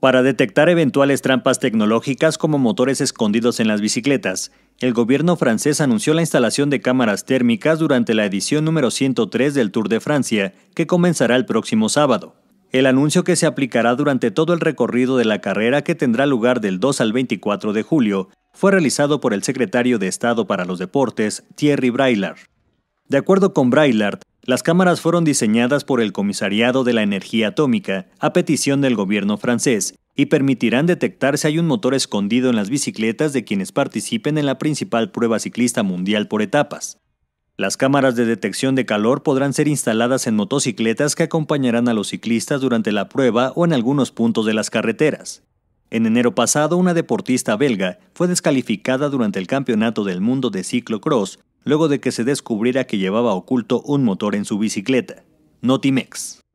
Para detectar eventuales trampas tecnológicas como motores escondidos en las bicicletas, el gobierno francés anunció la instalación de cámaras térmicas durante la edición número 103 del Tour de Francia, que comenzará el próximo sábado. El anuncio que se aplicará durante todo el recorrido de la carrera que tendrá lugar del 2 al 24 de julio fue realizado por el secretario de Estado para los Deportes, Thierry Braillard. De acuerdo con Braillard, las cámaras fueron diseñadas por el Comisariado de la Energía Atómica a petición del gobierno francés y permitirán detectar si hay un motor escondido en las bicicletas de quienes participen en la principal prueba ciclista mundial por etapas. Las cámaras de detección de calor podrán ser instaladas en motocicletas que acompañarán a los ciclistas durante la prueba o en algunos puntos de las carreteras. En enero pasado, una deportista belga fue descalificada durante el Campeonato del Mundo de Ciclocross luego de que se descubriera que llevaba oculto un motor en su bicicleta. Notimex.